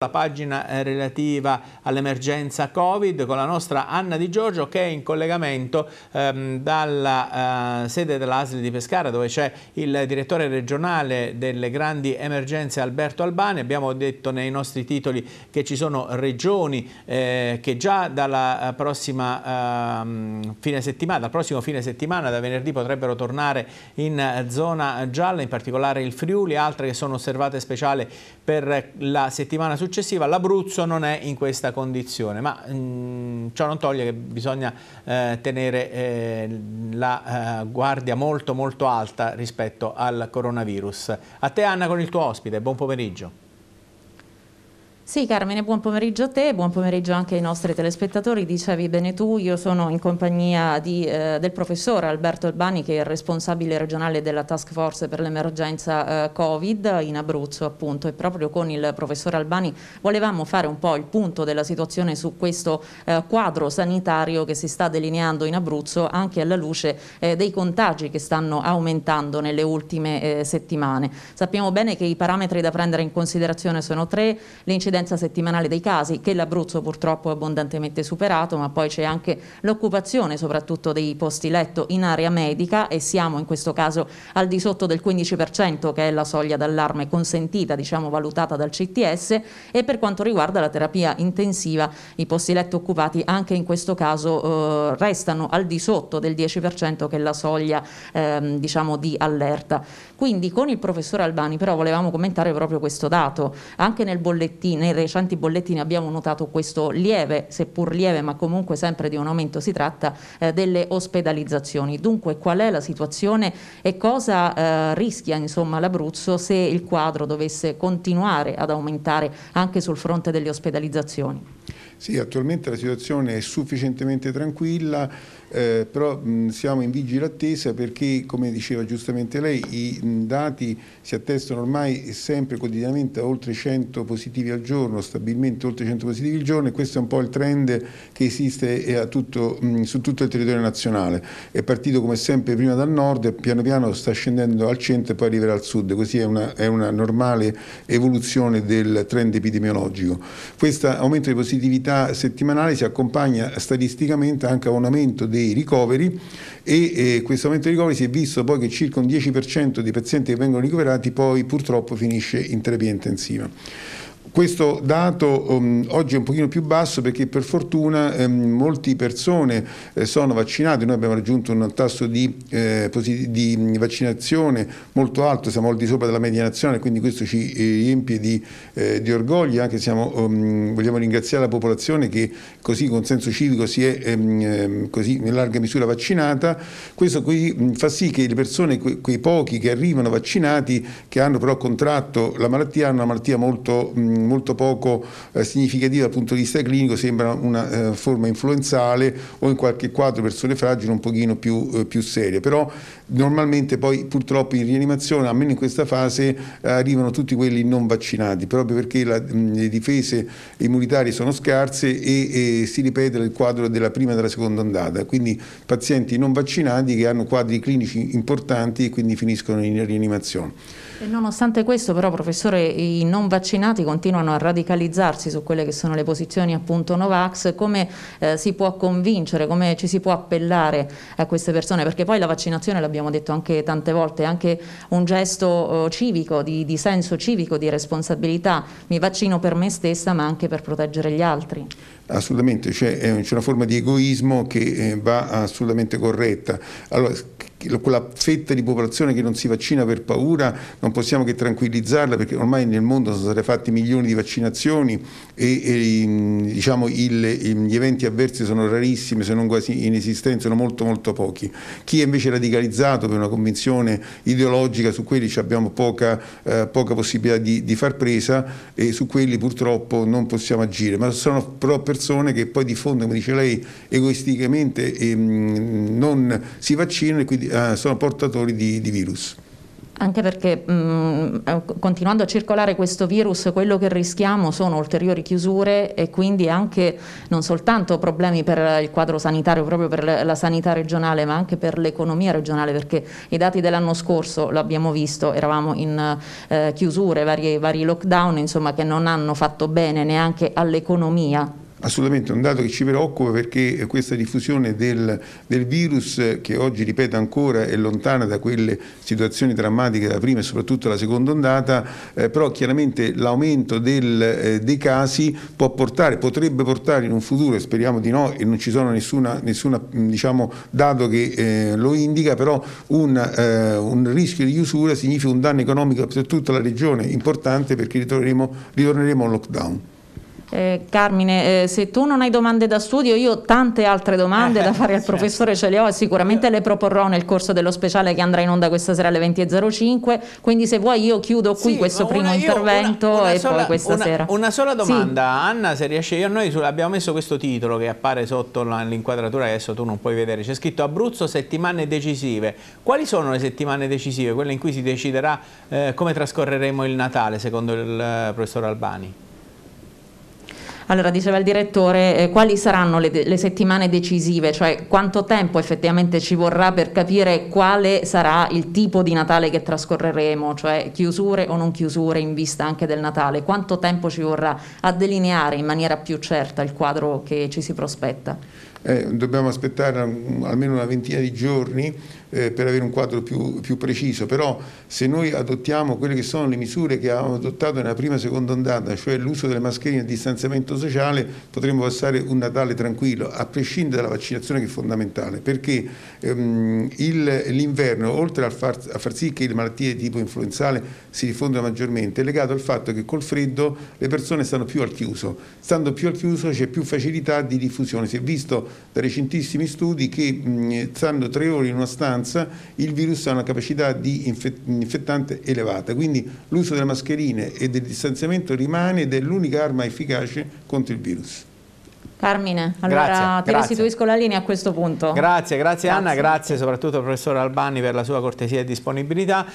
La pagina eh, relativa all'emergenza Covid con la nostra Anna Di Giorgio che è in collegamento ehm, dalla eh, sede dell'ASL di Pescara dove c'è il direttore regionale delle grandi emergenze Alberto Albani. Abbiamo detto nei nostri titoli che ci sono regioni eh, che già dalla eh, prossima, eh, fine settimana, dal prossimo fine settimana, da venerdì potrebbero tornare in eh, zona gialla, in particolare il Friuli, altre che sono osservate speciale per la settimana successiva successiva l'Abruzzo non è in questa condizione, ma mh, mm, ciò non toglie che bisogna eh, tenere eh, la eh, guardia molto molto alta rispetto al coronavirus. A te Anna con il tuo ospite, buon pomeriggio. Sì Carmine, buon pomeriggio a te, buon pomeriggio anche ai nostri telespettatori, dicevi bene tu, io sono in compagnia di, eh, del professore Alberto Albani che è il responsabile regionale della task force per l'emergenza eh, Covid in Abruzzo appunto e proprio con il professore Albani volevamo fare un po' il punto della situazione su questo eh, quadro sanitario che si sta delineando in Abruzzo anche alla luce eh, dei contagi che stanno aumentando nelle ultime eh, settimane. Sappiamo bene che i parametri da prendere in considerazione sono tre, l'incidenza l'incidenza settimanale dei casi, che l'Abruzzo purtroppo è abbondantemente superato, ma poi c'è anche l'occupazione soprattutto dei posti letto in area medica e siamo in questo caso al di sotto del 15% che è la soglia d'allarme consentita, diciamo valutata dal CTS e per quanto riguarda la terapia intensiva i posti letto occupati anche in questo caso eh, restano al di sotto del 10% che è la soglia ehm, diciamo di allerta. Quindi con il professor Albani però volevamo commentare proprio questo dato, anche nel bollettino nei recenti bollettini abbiamo notato questo lieve, seppur lieve ma comunque sempre di un aumento si tratta, eh, delle ospedalizzazioni. Dunque qual è la situazione e cosa eh, rischia insomma, l'Abruzzo se il quadro dovesse continuare ad aumentare anche sul fronte delle ospedalizzazioni? Sì, attualmente la situazione è sufficientemente tranquilla, eh, però mh, siamo in vigile attesa perché, come diceva giustamente lei, i mh, dati si attestano ormai sempre quotidianamente a oltre 100 positivi al giorno giorno, stabilmente oltre 100 positivi al giorno e questo è un po' il trend che esiste eh, tutto, mm, su tutto il territorio nazionale. È partito come sempre prima dal nord piano piano sta scendendo al centro e poi arriverà al sud, così è una, è una normale evoluzione del trend epidemiologico. Questo aumento di positività settimanale si accompagna statisticamente anche a un aumento dei ricoveri e eh, questo aumento dei ricoveri si è visto poi che circa un 10% dei pazienti che vengono ricoverati poi purtroppo finisce in terapia intensiva. Questo dato um, oggi è un pochino più basso perché per fortuna um, molte persone eh, sono vaccinate, noi abbiamo raggiunto un tasso di, eh, di, mm, vaccinazione molto alto, siamo al di sopra della media nazionale, quindi questo ci eh, riempie di, eh, di orgoglio, anche siamo, um, vogliamo ringraziare la popolazione che così con senso civico si è ehm, ehm, così, in larga misura vaccinata, questo qui, mm, fa sì che le persone, que quei pochi che arrivano vaccinati, che hanno però contratto la malattia, hanno una malattia molto mm, molto poco eh, significativa dal punto di vista clinico, sembra una eh, forma influenzale o in qualche quadro persone fragili un pochino più, eh, più serie, però normalmente poi purtroppo in rianimazione, almeno in questa fase, arrivano tutti quelli non vaccinati, proprio perché la, le difese immunitarie sono scarse e, e, si ripete il quadro della prima e della seconda ondata, quindi pazienti non vaccinati che hanno quadri clinici importanti e quindi finiscono in rianimazione. E nonostante questo però professore i non vaccinati continuano continuano a radicalizzarsi su quelle che sono le posizioni appunto Novax, come eh, si può convincere, come ci si può appellare a queste persone, perché poi la vaccinazione, l'abbiamo detto anche tante volte, è anche un gesto eh, civico, di, di senso civico, di responsabilità, mi vaccino per me stessa ma anche per proteggere gli altri. Assolutamente, cioè, c'è una forma di egoismo che eh, va assolutamente corretta. Allora, quella fetta di popolazione che non si vaccina per paura non possiamo che tranquillizzarla perché ormai nel mondo sono state fatte milioni di vaccinazioni e, e mm, diciamo, il, gli eventi avversi sono rarissimi se non quasi inesistenti, sono molto molto pochi. Chi è invece radicalizzato per una convinzione ideologica su quelli abbiamo poca, eh, poca possibilità di, di, far presa e su quelli purtroppo non possiamo agire, ma sono però persone che poi diffondono, come dice lei, egoisticamente ehm, non si vaccinano e quindi eh, sono portatori di, di virus. Anche perché mh, mm, eh, continuando a circolare questo virus quello che rischiamo sono ulteriori chiusure e quindi anche non soltanto problemi per il quadro sanitario, proprio per la sanità regionale, ma anche per l'economia regionale, perché i dati dell'anno scorso, l'abbiamo visto, eravamo in eh, chiusure, vari, vari lockdown, insomma, che non hanno fatto bene neanche all'economia Assolutamente, è un dato che ci preoccupa perché questa diffusione del, del, virus che oggi, ripeto ancora, è lontana da quelle situazioni drammatiche della prima e soprattutto della seconda ondata, eh, però chiaramente l'aumento eh, dei casi può portare, potrebbe portare in un futuro, e speriamo di no, e non ci sono nessuna, nessuna diciamo, dato che eh, lo indica, però un, eh, un, rischio di chiusura significa un danno economico per tutta la regione importante perché ritorneremo, ritorneremo a lockdown. Eh, Carmine, eh, se tu non hai domande da studio, io ho tante altre domande da fare al certo. professore, ce le ho e sicuramente le proporrò nel corso dello speciale che andrà in onda questa sera alle 20.05. Quindi, se vuoi, io chiudo qui sì, questo primo io, intervento una, una e sola, poi questa una, sera. Una sola domanda, sì. Anna, se riesci, io noi abbiamo messo questo titolo che appare sotto l'inquadratura, adesso tu non puoi vedere, c'è scritto Abruzzo settimane decisive. Quali sono le settimane decisive, quelle in cui si deciderà eh, come trascorreremo il Natale, secondo il eh, professor Albani? Allora, diceva il direttore, eh, quali saranno le, le, settimane decisive, cioè quanto tempo effettivamente ci vorrà per capire quale sarà il tipo di Natale che trascorreremo, cioè chiusure o non chiusure in vista anche del Natale, quanto tempo ci vorrà a delineare in maniera più certa il quadro che ci si prospetta? eh, dobbiamo aspettare almeno una ventina di giorni eh, per avere un quadro più, più, preciso, però se noi adottiamo quelle che sono le misure che avevamo adottato nella prima e seconda ondata, cioè l'uso delle mascherine e il distanziamento sociale, potremmo passare un Natale tranquillo, a prescindere dalla vaccinazione che è fondamentale, perché ehm, l'inverno, oltre a far, a far, sì che le malattie di tipo influenzale si diffondano maggiormente, è legato al fatto che col freddo le persone stanno più al chiuso, stando più al chiuso c'è più facilità di diffusione, si è visto da recentissimi studi che mm, stando tre ore in una stanza il virus ha una capacità di infettante elevata, quindi l'uso delle mascherine e del distanziamento rimane ed è l'unica arma efficace contro il virus. Carmine, allora grazie, ti grazie. restituisco la linea a questo punto. Grazie, grazie, grazie. Anna, grazie soprattutto al professor Albani per la sua cortesia e disponibilità.